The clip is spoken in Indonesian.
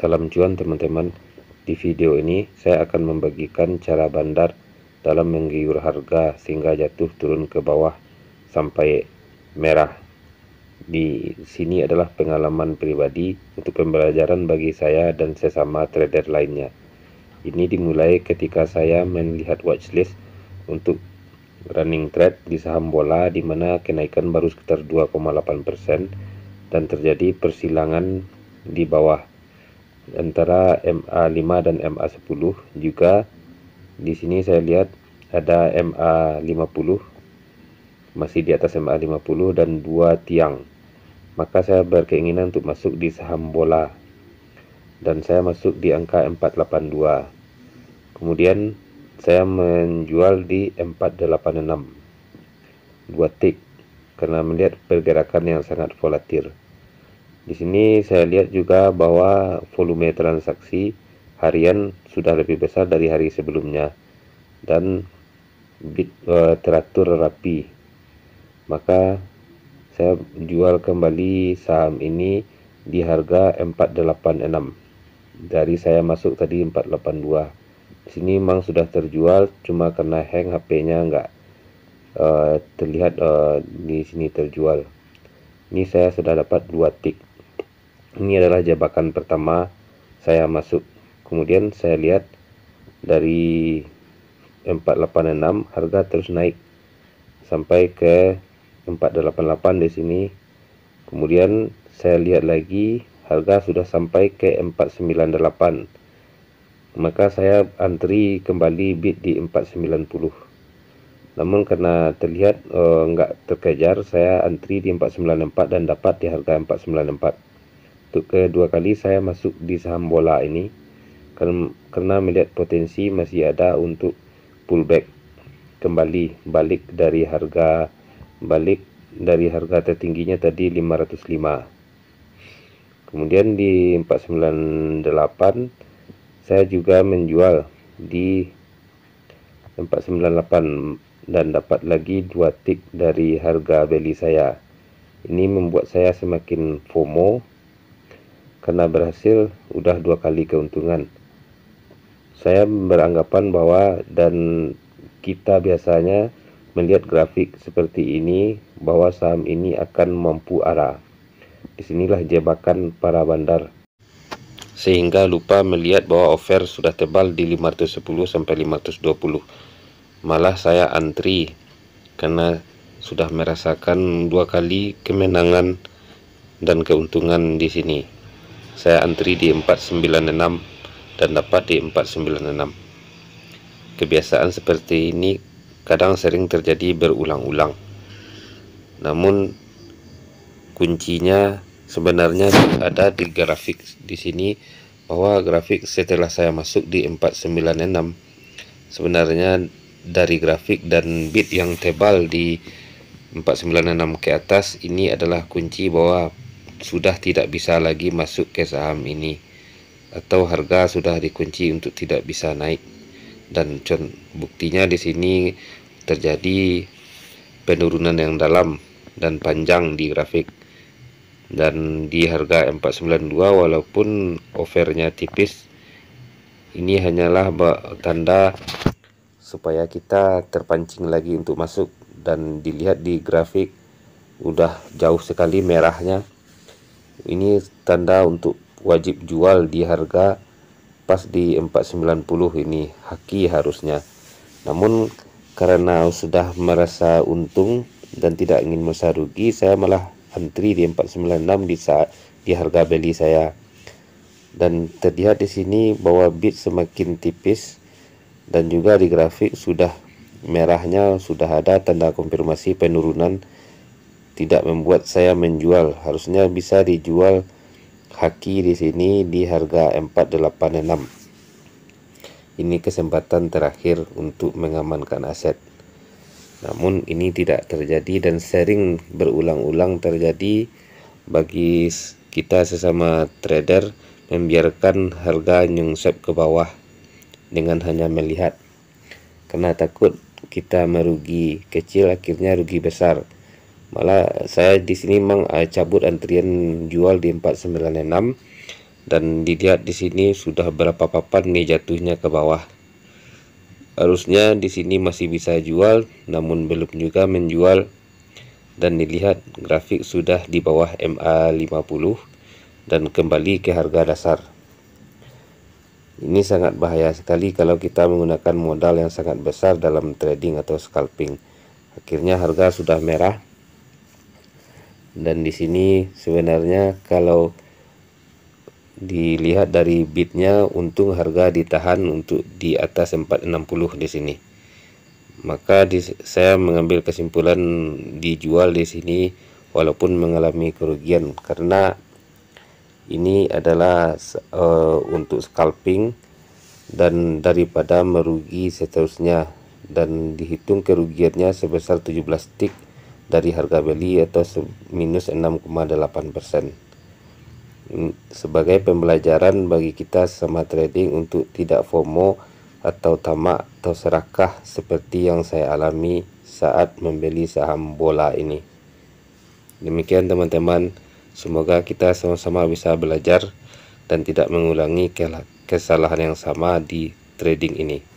Salam cuan teman-teman. Di video ini saya akan membagikan cara bandar dalam menggiur harga sehingga jatuh turun ke bawah sampai merah. Di sini adalah pengalaman pribadi untuk pembelajaran bagi saya dan sesama trader lainnya. Ini dimulai ketika saya melihat watchlist untuk running trade di saham bola di mana kenaikan baru sekitar 2,8% dan terjadi persilangan di bawah antara MA5 dan MA10 juga di sini saya lihat ada MA50 masih di atas MA50 dan dua tiang maka saya berkeinginan untuk masuk di saham bola dan saya masuk di angka 482 kemudian saya menjual di 486 dua tick karena melihat pergerakan yang sangat volatil di sini saya lihat juga bahwa volume transaksi harian sudah lebih besar dari hari sebelumnya dan bit e, teratur rapi. Maka saya jual kembali saham ini di harga 486. Dari saya masuk tadi 482. Di sini memang sudah terjual cuma karena hang HP-nya enggak uh, e, terlihat uh, di sini terjual. Ini saya sudah dapat 2 tick ini adalah jebakan pertama saya masuk kemudian saya lihat dari 486 harga terus naik sampai ke 488 di sini kemudian saya lihat lagi harga sudah sampai ke 498 maka saya antri kembali bid di 490 namun karena terlihat enggak eh, terkejar saya antri di 494 dan dapat di harga 494 untuk kedua kali saya masuk di saham bola ini karena melihat potensi masih ada untuk pullback kembali balik dari harga balik dari harga tertingginya tadi 505 kemudian di 498 saya juga menjual di 498 dan dapat lagi dua tick dari harga beli saya ini membuat saya semakin FOMO karena berhasil udah dua kali keuntungan saya beranggapan bahwa dan kita biasanya melihat grafik seperti ini bahwa saham ini akan mampu arah disinilah jebakan para bandar sehingga lupa melihat bahwa offer sudah tebal di 510 sampai 520 malah saya antri karena sudah merasakan dua kali kemenangan dan keuntungan di sini saya antri di 496 dan dapat di 496 kebiasaan seperti ini kadang sering terjadi berulang-ulang namun kuncinya sebenarnya ada di grafik di sini bahwa grafik setelah saya masuk di 496 sebenarnya dari grafik dan bit yang tebal di 496 ke atas ini adalah kunci bahwa sudah tidak bisa lagi masuk ke saham ini atau harga sudah dikunci untuk tidak bisa naik dan buktinya di sini terjadi penurunan yang dalam dan panjang di grafik dan di harga 492 walaupun overnya tipis ini hanyalah tanda supaya kita terpancing lagi untuk masuk dan dilihat di grafik udah jauh sekali merahnya ini tanda untuk wajib jual di harga pas di 490 ini haki harusnya namun karena sudah merasa untung dan tidak ingin merasa rugi saya malah antri di 496 di saat di harga beli saya dan terlihat di sini bahwa bit semakin tipis dan juga di grafik sudah merahnya sudah ada tanda konfirmasi penurunan tidak membuat saya menjual. Harusnya bisa dijual haki di sini di harga 486. Ini kesempatan terakhir untuk mengamankan aset. Namun ini tidak terjadi dan sering berulang-ulang terjadi bagi kita sesama trader membiarkan harga nyungsep ke bawah dengan hanya melihat. Karena takut kita merugi kecil akhirnya rugi besar malah saya di sini memang eh, cabut antrian jual di 496 dan dilihat di sini sudah berapa papan nih jatuhnya ke bawah harusnya di sini masih bisa jual namun belum juga menjual dan dilihat grafik sudah di bawah MA 50 dan kembali ke harga dasar ini sangat bahaya sekali kalau kita menggunakan modal yang sangat besar dalam trading atau scalping akhirnya harga sudah merah dan di sini sebenarnya kalau dilihat dari bitnya untung harga ditahan untuk di atas 460 di sini maka di, saya mengambil kesimpulan dijual di sini walaupun mengalami kerugian karena ini adalah uh, untuk scalping dan daripada merugi seterusnya dan dihitung kerugiannya sebesar 17 tick dari harga beli atau minus 6,8% persen hmm, sebagai pembelajaran bagi kita sama trading untuk tidak FOMO atau tamak atau serakah seperti yang saya alami saat membeli saham bola ini demikian teman-teman semoga kita sama-sama bisa belajar dan tidak mengulangi kesalahan yang sama di trading ini